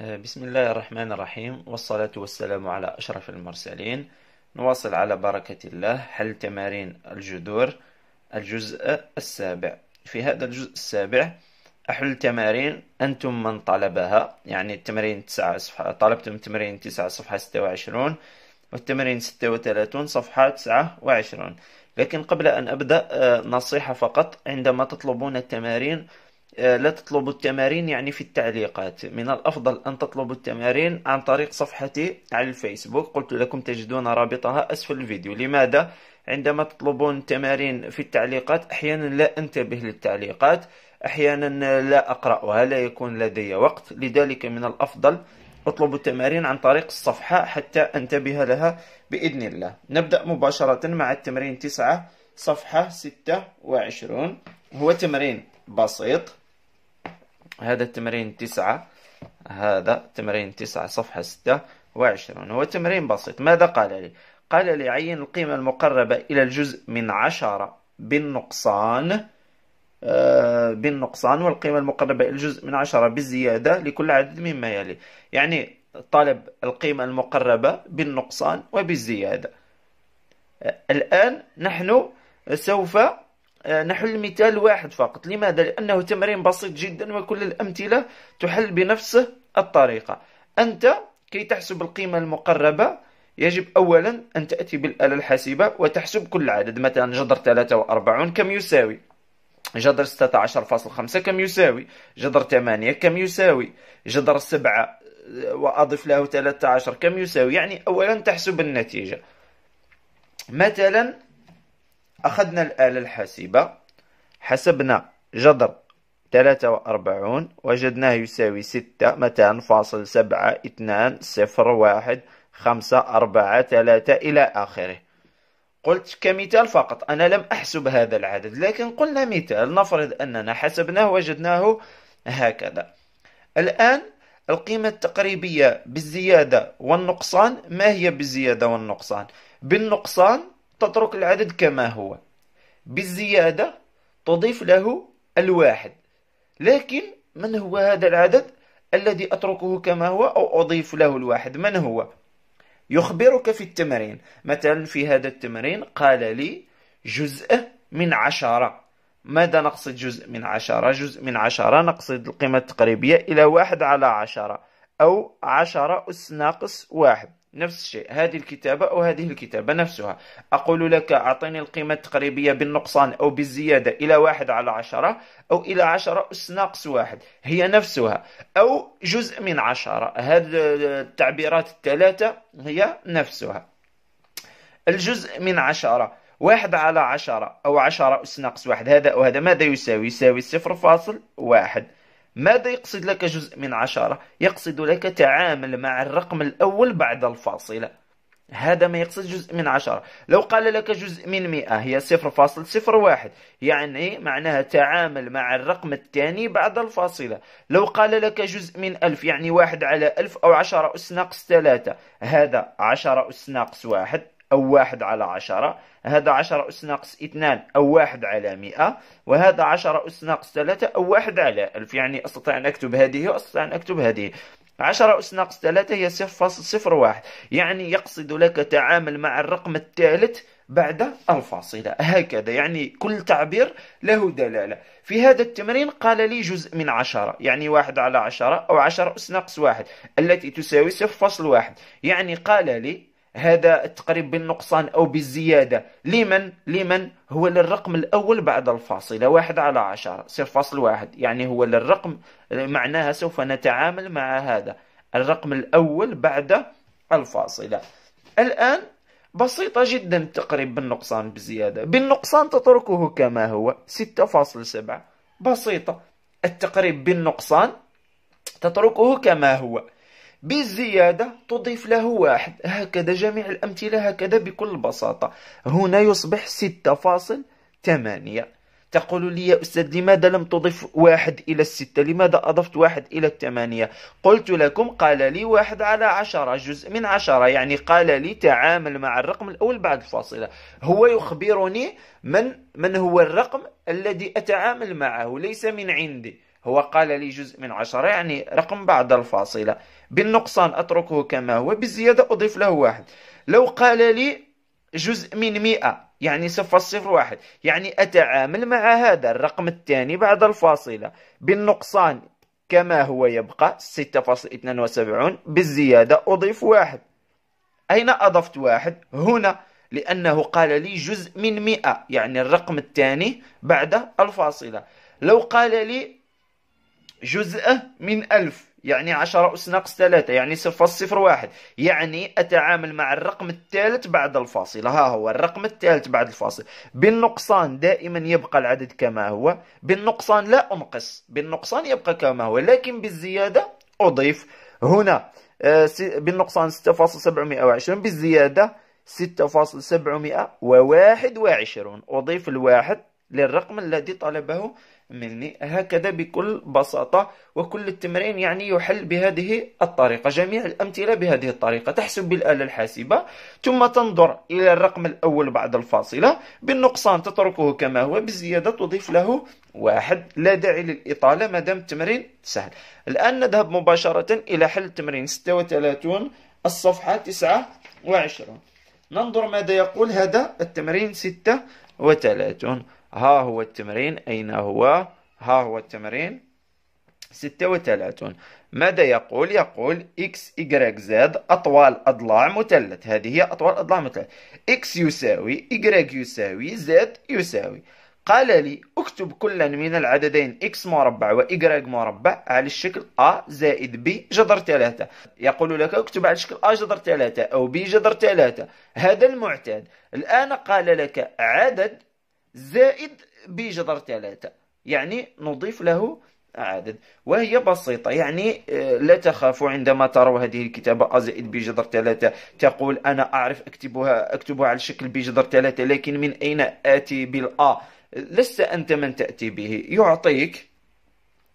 آه، بسم الله الرحمن الرحيم والصلاة والسلام على أشرف المرسلين نواصل على بركة الله حل تمارين الجذور الجزء السابع في هذا الجزء السابع أحل تمارين أنتم من طلبها يعني التمرين تسعة صفحة طلبتم تمرين تسعة صفحة ستة وعشرون والتمرين ستة وثلاثون صفحة تسعة وعشرون لكن قبل أن أبدأ آه، نصيحة فقط عندما تطلبون التمارين آه، لا تطلبوا التمارين يعني في التعليقات من الأفضل أن تطلبوا التمارين عن طريق صفحتي على الفيسبوك قلت لكم تجدون رابطها أسفل الفيديو لماذا؟ عندما تطلبون تمارين في التعليقات أحيانا لا أنتبه للتعليقات أحيانا لا أقرأها لا يكون لدي وقت لذلك من الأفضل أطلب التمارين عن طريق الصفحة حتى أنتبه لها بإذن الله نبدأ مباشرة مع التمرين 9 صفحة 26 هو تمرين بسيط هذا التمرين تسعة هذا تمرين تسعة صفحة ستة وعشرون هو تمرين بسيط ماذا قال لي قال لي عين القيمة المقربة إلى الجزء من عشرة بالنقصان آه، بالنقصان والقيمة المقربة إلى الجزء من عشرة بالزيادة لكل عدد مما يلي يعني طلب القيمة المقربة بالنقصان وبالزيادة آه، الآن نحن سوف آه، نحل مثال واحد فقط لماذا؟ لأنه تمرين بسيط جدا وكل الأمثلة تحل بنفس الطريقة أنت كي تحسب القيمة المقربة يجب أولا أن تأتي بالآلة الحاسبة وتحسب كل عدد مثلا جذر 43 كم يساوي جذر 16.5 كم يساوي جذر 8 كم يساوي جذر 7 آه، وأضف له 13 كم يساوي يعني أولا تحسب النتيجة مثلا أخذنا الآلة الحاسبة حسبنا جذر 43 وجدناه يساوي 6 متان فاصل 7 2 0 1 5 4 3 إلى آخره قلت كمثال فقط أنا لم أحسب هذا العدد لكن قلنا مثال نفرض أننا حسبناه وجدناه هكذا الآن القيمة التقريبية بالزيادة والنقصان ما هي بالزيادة والنقصان بالنقصان تترك العدد كما هو بالزيادة تضيف له الواحد لكن من هو هذا العدد الذي أتركه كما هو أو أضيف له الواحد من هو يخبرك في التمرين مثلا في هذا التمرين قال لي جزء من عشرة ماذا نقصد جزء من عشرة جزء من عشرة نقصد القيمة التقريبية إلى واحد على عشرة أو عشرة أس ناقص واحد نفس الشيء هذه الكتابة أو هذه الكتابة نفسها أقول لك أعطيني القيمة التقريبية بالنقصان أو بالزيادة إلى واحد على عشرة أو إلى عشرة أس ناقص واحد هي نفسها أو جزء من عشرة هذه التعبيرات الثلاثة هي نفسها الجزء من عشرة واحد على عشرة أو عشرة أس ناقص واحد هذا وهذا ماذا يساوي؟ يساوي صفر فاصل واحد ماذا يقصد لك جزء من عشرة؟ يقصد لك تعامل مع الرقم الأول بعد الفاصلة هذا ما يقصد جزء من عشرة لو قال لك جزء من مئة هي صفر فاصل صفر واحد يعني معناها تعامل مع الرقم الثاني بعد الفاصلة لو قال لك جزء من ألف يعني واحد على ألف أو عشرة أس ناقص ثلاثة هذا عشرة أس ناقص واحد أو واحد على عشرة هذا عشرة أس ناقص اثنان أو واحد على مئة وهذا عشرة أس ناقص ثلاثة أو واحد على ألف يعني أستطيع أن أكتب هذه وأستطيع أن أكتب هذه عشرة أس ناقص ثلاثة هي صفر فاصل صفر واحد يعني يقصد لك تعامل مع الرقم الثالث بعد الفاصلة هكذا يعني كل تعبير له دلالة في هذا التمرين قال لي جزء من عشرة يعني واحد على عشرة أو عشرة أس ناقص واحد التي تساوي صفر فاصل واحد يعني قال لي هذا التقريب بالنقصان أو بالزيادة لمن؟ لمن هو للرقم الأول بعد الفاصلة واحد على عشرة صير فاصل واحد يعني هو للرقم معناها سوف نتعامل مع هذا الرقم الأول بعد الفاصلة الآن بسيطة جدا التقريب بالنقصان بزيادة بالنقصان تتركه كما هو ستة فاصل سبعة بسيطة التقريب بالنقصان تتركه كما هو بالزيادة تضيف له واحد هكذا جميع الأمثلة هكذا بكل بساطة هنا يصبح ستة فاصل ثمانية تقول لي يا أستاذ لماذا لم تضف واحد إلى الستة لماذا أضفت واحد إلى الثمانية قلت لكم قال لي واحد على عشرة جزء من عشرة يعني قال لي تعامل مع الرقم الأول بعد الفاصلة هو يخبرني من, من هو الرقم الذي أتعامل معه ليس من عندي هو قال لي جزء من عشرة يعني رقم بعد الفاصلة بالنقصان أتركه كما هو بالزيادة أضيف له واحد لو قال لي جزء من مئة يعني صفر صفر واحد يعني أتعامل مع هذا الرقم الثاني بعد الفاصلة بالنقصان كما هو يبقى 6.72 بالزيادة أضيف واحد أين أضفت واحد؟ هنا لأنه قال لي جزء من مئة يعني الرقم الثاني بعد الفاصلة لو قال لي جزء من ألف يعني 10 أس ناقص 3 يعني صفر صفر واحد يعني أتعامل مع الرقم الثالث بعد الفاصل ها هو الرقم الثالث بعد الفاصل بالنقصان دائما يبقى العدد كما هو بالنقصان لا أنقص بالنقصان يبقى كما هو لكن بالزيادة أضيف هنا آه، بالنقصان 6.720 بالزيادة 6.721 أضيف الواحد للرقم الذي طلبه مني هكذا بكل بساطة وكل التمرين يعني يحل بهذه الطريقة جميع الأمثلة بهذه الطريقة تحسب بالآلة الحاسبة ثم تنظر إلى الرقم الأول بعد الفاصلة بالنقصان تتركه كما هو بالزيادة تضيف له واحد لا داعي للإطالة ما دام التمرين سهل الآن نذهب مباشرة إلى حل التمرين 36 الصفحة 29 ننظر ماذا يقول هذا التمرين 36 ها هو التمرين أين هو ها هو التمرين ستة وثلاثون ماذا يقول يقول x y z أطوال أضلاع مثلث هذه هي أطوال أضلاع مثلث x يساوي y يساوي z يساوي قال لي اكتب كلا من العددين x مربع و y مربع على الشكل a زائد b جذر 3 يقول لك اكتب على شكل a جذر 3 أو b جذر 3 هذا المعتاد الآن قال لك عدد زائد بجذر ثلاثة يعني نضيف له عدد وهي بسيطة يعني آه، لا تخافوا عندما تروا هذه الكتابة أ ب بجذر ثلاثة تقول أنا أعرف أكتبها أكتبها على شكل بجذر ثلاثة لكن من أين آتي بالآ لست أنت من تأتي به يعطيك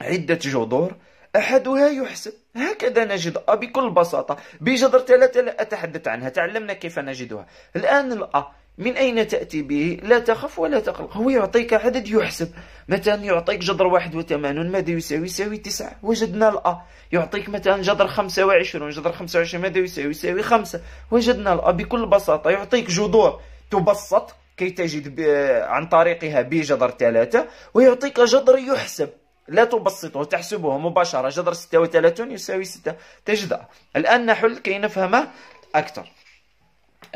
عدة جذور أحدها يحسب هكذا نجد أ آه، بكل بساطة بجذر ثلاثة لا أتحدث عنها تعلمنا كيف نجدها الآن الأ من أين تأتي به لا تخف ولا تقلق هو يعطيك عدد يحسب مثلا يعطيك جذر واحد وثمانون ماذا يساوي يساوي تسعة وجدنا الأ يعطيك مثلا جذر خمسة وعشرون جذر خمسة وعشرون ماذا يساوي يساوي خمسة وجدنا الأ بكل بساطة يعطيك جذور تبسط كي تجد عن طريقها بجذر ثلاثة ويعطيك جذر يحسب لا تبسطه تحسبه مباشرة جذر ستة وثلاثون يساوي ستة تجد الآن نحل كي نفهمه أكثر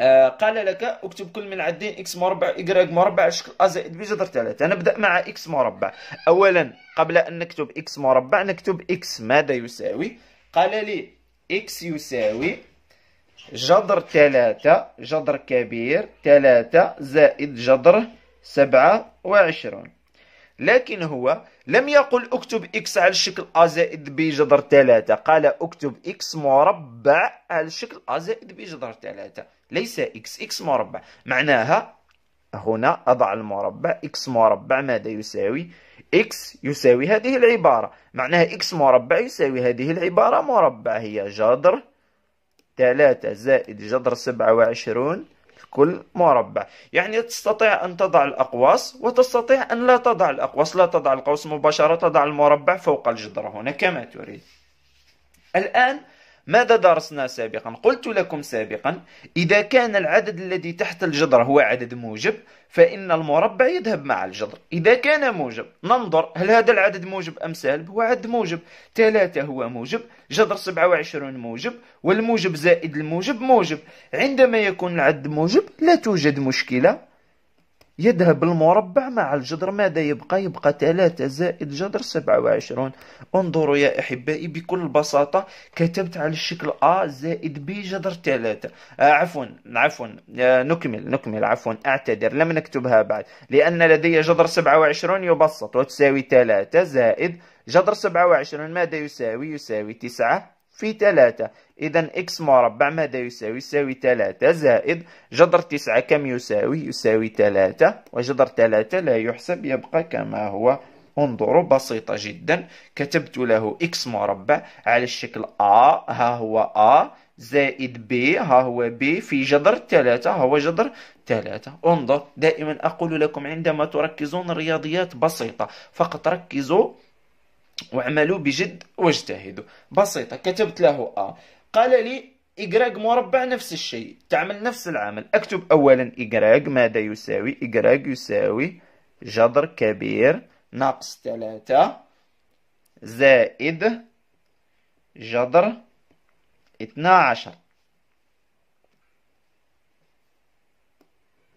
آه، قال لك اكتب كل من عدين اكس مربع y مربع شكل ا زائد ب جذر 3 نبدا مع اكس مربع آه، اولا قبل ان نكتب اكس مربع نكتب اكس ماذا يساوي قال لي اكس يساوي جذر 3 جذر كبير 3 زائد جذر 27 لكن هو لم يقل اكتب اكس على شكل ا زائد ب جذر 3 قال اكتب اكس مربع على شكل ا زائد ب جذر 3 ليس اكس اكس مربع معناها هنا أضع المربع اكس مربع ماذا يساوي اكس يساوي هذه العبارة معناها اكس مربع يساوي هذه العبارة مربع هي جذر 3 زائد جذر 27 كل مربع يعني تستطيع أن تضع الأقواس وتستطيع أن لا تضع الأقواس لا تضع القوس مباشرة تضع المربع فوق الجدرة هنا كما تريد الآن ماذا درسنا سابقا قلت لكم سابقا إذا كان العدد الذي تحت الجذر هو عدد موجب فإن المربع يذهب مع الجذر إذا كان موجب ننظر هل هذا العدد موجب أم سالب هو عدد موجب ثلاثة هو موجب جذر 27 موجب والموجب زائد الموجب موجب عندما يكون العدد موجب لا توجد مشكلة يذهب المربع مع الجذر ماذا يبقى يبقى 3 زائد جذر 27 انظروا يا أحبائي بكل بساطة كتبت على الشكل A زائد B جذر 3 آه عفوا عفوا آه نكمل نكمل عفوا أعتذر لم نكتبها بعد لأن لدي جذر 27 يبسط وتساوي 3 زائد جذر 27 ماذا يساوي يساوي 9 في 3 إذا إكس مربع ماذا يساوي؟ يساوي 3 زائد جذر 9 كم يساوي؟ يساوي 3 وجذر 3 لا يحسب يبقى كما هو انظروا بسيطة جدا كتبت له إكس مربع على الشكل أ ها هو أ زائد بي ها هو بي في جذر 3 ها هو جذر 3 انظر دائما أقول لكم عندما تركزون رياضيات بسيطة فقط ركزوا واعملوا بجد واجتهدوا بسيطة كتبت له أ قال لي إجراج مربع نفس الشيء تعمل نفس العمل أكتب أولا إجراج ماذا يساوي إجراج يساوي جذر كبير ناقص ثلاثة زائد جذر اثنا عشر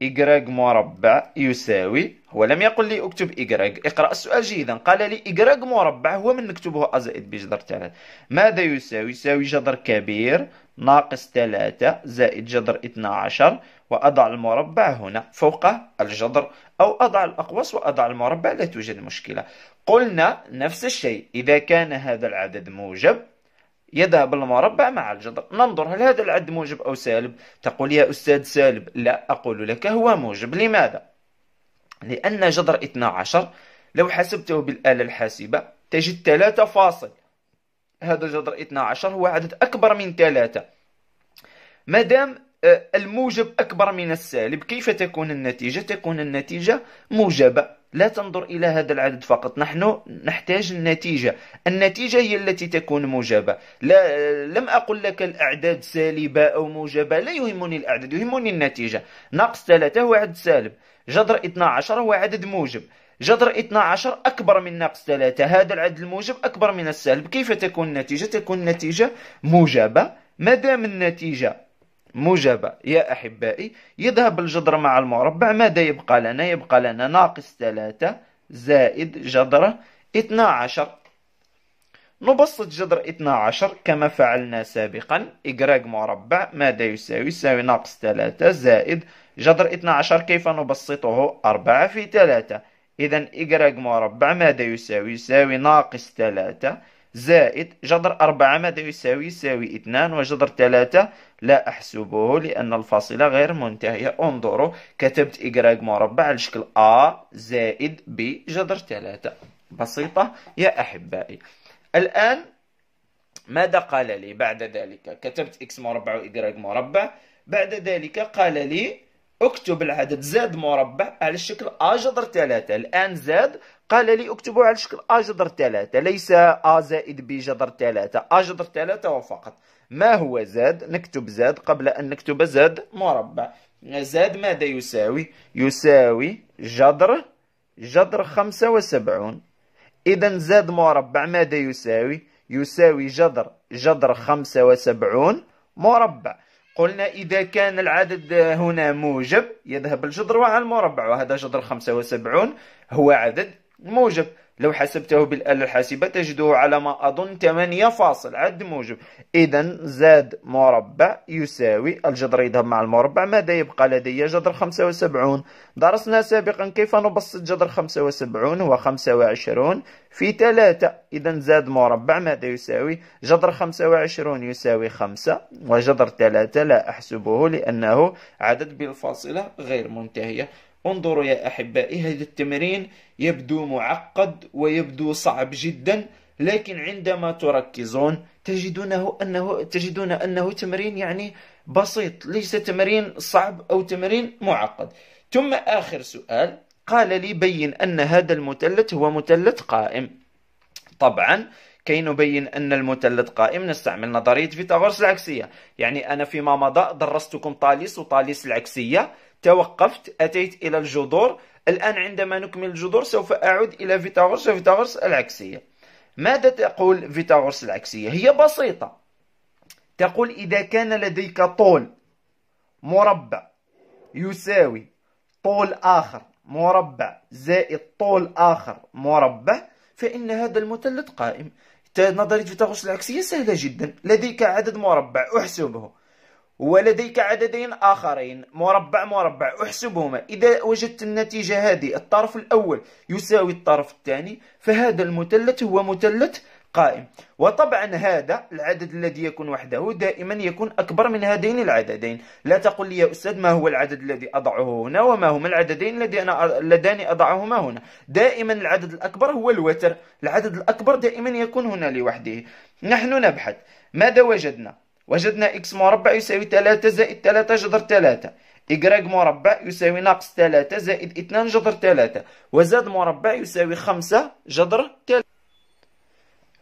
إجراج مربع يساوي هو لم يقل لي اكتب إيكغيك اقرأ السؤال جيدا قال لي إيكغيك مربع هو من نكتبه أزائد بجذر ثلاثة ماذا يساوي يساوي جذر كبير ناقص ثلاثة زائد جذر عشر وأضع المربع هنا فوق الجذر أو أضع الأقواس وأضع المربع لا توجد مشكلة قلنا نفس الشيء إذا كان هذا العدد موجب يذهب المربع مع الجذر ننظر هل هذا العدد موجب أو سالب تقول يا أستاذ سالب لا أقول لك هو موجب لماذا لأن جذر 12 لو حسبته بالآلة الحاسبة تجد 3 فاصل هذا جذر 12 هو عدد أكبر من 3 مادام آه، الموجب أكبر من السالب كيف تكون النتيجة؟ تكون النتيجة موجبة لا تنظر إلى هذا العدد فقط نحن نحتاج النتيجة النتيجة هي التي تكون موجبة لا آه، لم أقل لك الأعداد سالبة أو موجبة لا يهمني الأعداد يهمني النتيجة ناقص ثلاثة هو عدد سالب جذر 12 هو عدد موجب جذر 12 أكبر من ناقص 3 هذا العدد الموجب أكبر من السالب كيف تكون النتيجة؟ تكون النتيجة موجبة ما دام النتيجة موجبة يا أحبائي يذهب الجذر مع المربع ماذا يبقى لنا؟ يبقى لنا ناقص 3 زائد جذر 12 نبسط جذر 12 كما فعلنا سابقا إجراج مربع ماذا يساوي؟ يساوي ناقص 3 زائد 12 جذر 12 كيف نبسطه 4 في 3 إذا إكراج مربع ماذا يساوي يساوي ناقص 3 زائد جذر 4 ماذا يساوي يساوي 2 وجذر 3 لا أحسبه لأن الفاصلة غير منتهية انظروا كتبت إكراج مربع على شكل ا زائد ب جذر 3 بسيطة يا أحبائي الآن ماذا قال لي بعد ذلك كتبت اكس مربع و مربع بعد ذلك قال لي اكتب العدد زاد مربع على شكل أ جذر 3 الآن زاد قال لي اكتبه على شكل أ جذر 3 ليس أ زائد ب جذر 3 أ جذر 3 وفقط ما هو زاد نكتب زاد قبل أن نكتب زاد مربع زاد ماذا يساوي يساوي جذر جذر 75 إذا زاد مربع ماذا يساوي يساوي جذر جذر 75 مربع قلنا إذا كان العدد هنا موجب يذهب الجذر على المربع وهذا جذر 75 هو عدد موجب لو حسبته بالآلة الحاسبة تجده على ما أظن 8 فاصل عد موجب إذا زاد مربع يساوي الجذر يذهب مع المربع ماذا يبقى لدي جذر 75 درسنا سابقا كيف نبسط جذر 75 هو 25 في 3 إذا زاد مربع ماذا يساوي جذر 25 يساوي 5 وجذر 3 لا أحسبه لأنه عدد بالفاصلة غير منتهية انظروا يا أحبائي هذا التمرين يبدو معقد ويبدو صعب جدا لكن عندما تركزون تجدونه أنه تجدون أنه تمرين يعني بسيط ليس تمرين صعب أو تمرين معقد ثم آخر سؤال قال لي بين أن هذا المثلث هو مثلث قائم طبعا كي نبين أن المثلث قائم نستعمل نظرية فيثاغورس العكسية يعني أنا فيما مضى درستكم طاليس وطاليس العكسية توقفت أتيت إلى الجذور الآن عندما نكمل الجذور سوف أعود إلى فيتاغورس فيتاغورس العكسية ماذا تقول فيتاغورس العكسية؟ هي بسيطة تقول إذا كان لديك طول مربع يساوي طول آخر مربع زائد طول آخر مربع فإن هذا المثلث قائم نظرية فيتاغورس العكسية سهلة جدا لديك عدد مربع أحسبه ولديك عددين آخرين مربع مربع احسبهما إذا وجدت النتيجة هذه الطرف الأول يساوي الطرف الثاني فهذا المثلث هو مثلث قائم وطبعا هذا العدد الذي يكون وحده دائما يكون أكبر من هذين العددين لا تقل لي يا أستاذ ما هو العدد الذي أضعه هنا وما هما العددين الذي أنا اللذان أضعهما هنا دائما العدد الأكبر هو الوتر العدد الأكبر دائما يكون هنا لوحده نحن نبحث ماذا وجدنا وجدنا إكس مربع يساوي 3 زائد 3 جذر 3 إجراج مربع يساوي ناقص 3 زائد 2 جذر 3 وزاد مربع يساوي 5 جذر 3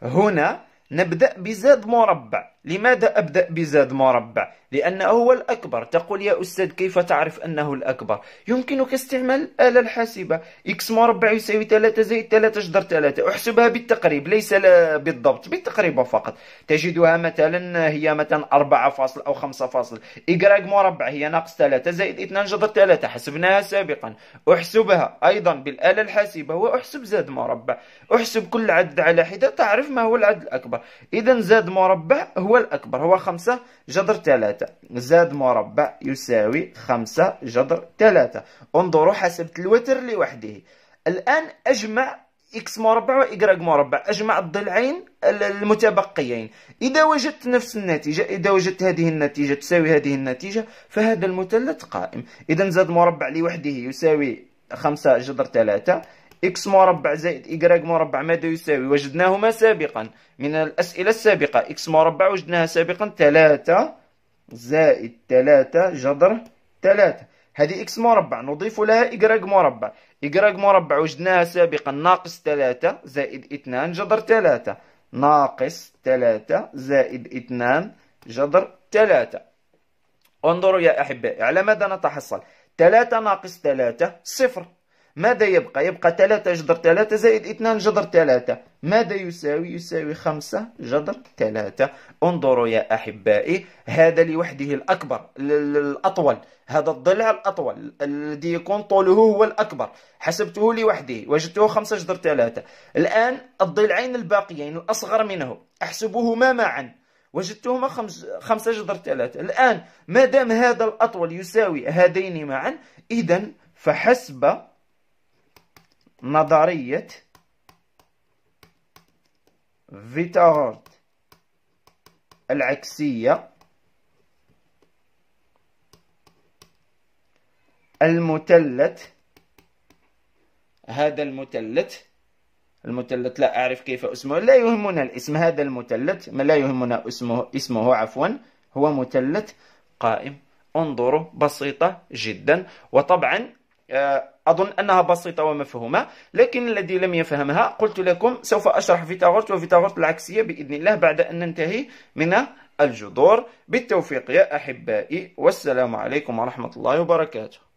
هنا نبدأ بزاد مربع لماذا أبدأ بزاد مربع؟ لأنه هو الأكبر تقول يا أستاذ كيف تعرف أنه الأكبر؟ يمكنك استعمال الآلة الحاسبة x مربع يساوي 3 زائد 3 جدر 3 أحسبها بالتقريب ليس بالضبط بالتقريب فقط تجدها مثلا هي مثلا 4 فاصل أو 5 فاصل y مربع هي ناقص 3 زائد 2 جدر 3 حسبناها سابقا أحسبها أيضا بالآلة الحاسبة وأحسب زاد مربع أحسب كل عدد على حدة تعرف ما هو العدد الأكبر إذا زاد مربع هو هو الأكبر هو خمسة جذر ثلاثة زاد مربع يساوي خمسة جذر ثلاثة انظروا حسبة الوتر لوحده الآن أجمع إكس مربع وإكراك مربع أجمع الضلعين المتبقيين إذا وجدت نفس النتيجة إذا وجدت هذه النتيجة تساوي هذه النتيجة فهذا المثلث قائم إذا زاد مربع لوحده يساوي خمسة جذر ثلاثة إكس مربع زائد إيكغيك مربع ماذا يساوي وجدناهما سابقا من الأسئلة السابقة إكس مربع وجدناها سابقا تلاتة زائد تلاتة جذر تلاتة هذه إكس مربع نضيف لها إيكغيك مربع إيكغيك مربع وجدناها سابقا ناقص تلاتة زائد اثنان جذر تلاتة ناقص تلاتة زائد اثنان جذر تلاتة انظروا يا أحبائي على ماذا نتحصل تلاتة ناقص تلاتة صفر ماذا يبقى؟ يبقى 3 جذر 3 زائد 2 جذر 3 ماذا يساوي؟ يساوي 5 جذر 3 انظروا يا أحبائي هذا لوحده الأكبر الأطول هذا الضلع الأطول الذي يكون طوله هو الأكبر حسبته لوحده وجدته 5 جذر 3 الآن الضلعين الباقيين الأصغر منه أحسبهما معا وجدتهما خمسة جذر ثلاثة الآن ما دام هذا الأطول يساوي هذين معا إذا فحسب نظرية فيتاغورد العكسية المثلث هذا المثلث المثلث لا أعرف كيف اسمه لا يهمنا الاسم هذا المثلث ما لا يهمنا اسمه اسمه عفوا هو مثلث قائم انظروا بسيطة جدا وطبعا آه أظن أنها بسيطة ومفهومة لكن الذي لم يفهمها قلت لكم سوف أشرح فيتاغورت وفيتاغورت العكسية بإذن الله بعد أن ننتهي من الجذور بالتوفيق يا أحبائي والسلام عليكم ورحمة الله وبركاته